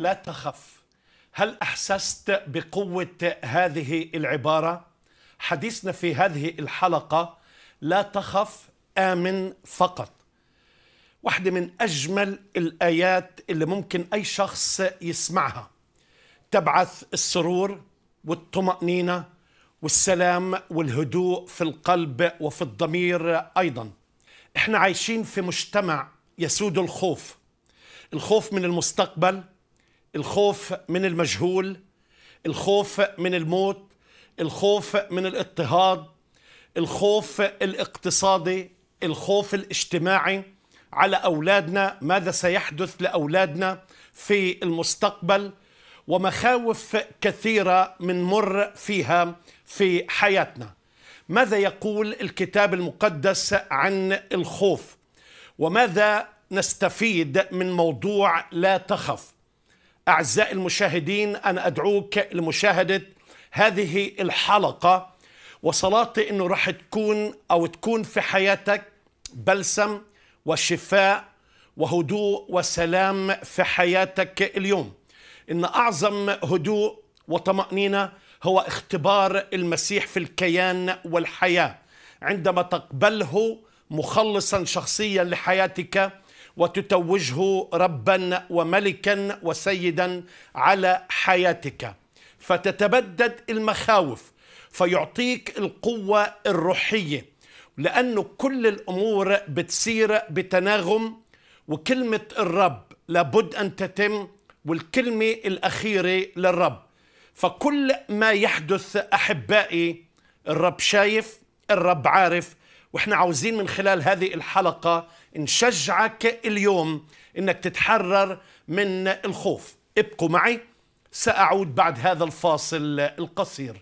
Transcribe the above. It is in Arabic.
لا تخف هل أحسست بقوة هذه العبارة؟ حديثنا في هذه الحلقة لا تخف آمن فقط واحدة من أجمل الآيات اللي ممكن أي شخص يسمعها تبعث السرور والطمأنينة والسلام والهدوء في القلب وفي الضمير أيضا احنا عايشين في مجتمع يسود الخوف الخوف من المستقبل الخوف من المجهول الخوف من الموت الخوف من الاضطهاد الخوف الاقتصادي الخوف الاجتماعي على اولادنا ماذا سيحدث لاولادنا في المستقبل ومخاوف كثيره منمر فيها في حياتنا ماذا يقول الكتاب المقدس عن الخوف وماذا نستفيد من موضوع لا تخف أعزائي المشاهدين أنا أدعوك لمشاهدة هذه الحلقة وصلاتي أنه راح تكون أو تكون في حياتك بلسم وشفاء وهدوء وسلام في حياتك اليوم إن أعظم هدوء وطمأنينة هو اختبار المسيح في الكيان والحياة عندما تقبله مخلصا شخصيا لحياتك وتتوجه ربا وملكا وسيدا على حياتك فتتبدد المخاوف فيعطيك القوة الروحية لأنه كل الأمور بتصير بتناغم وكلمة الرب لابد أن تتم والكلمة الأخيرة للرب فكل ما يحدث أحبائي الرب شايف الرب عارف واحنا عاوزين من خلال هذه الحلقة نشجعك اليوم انك تتحرر من الخوف ابقوا معي سأعود بعد هذا الفاصل القصير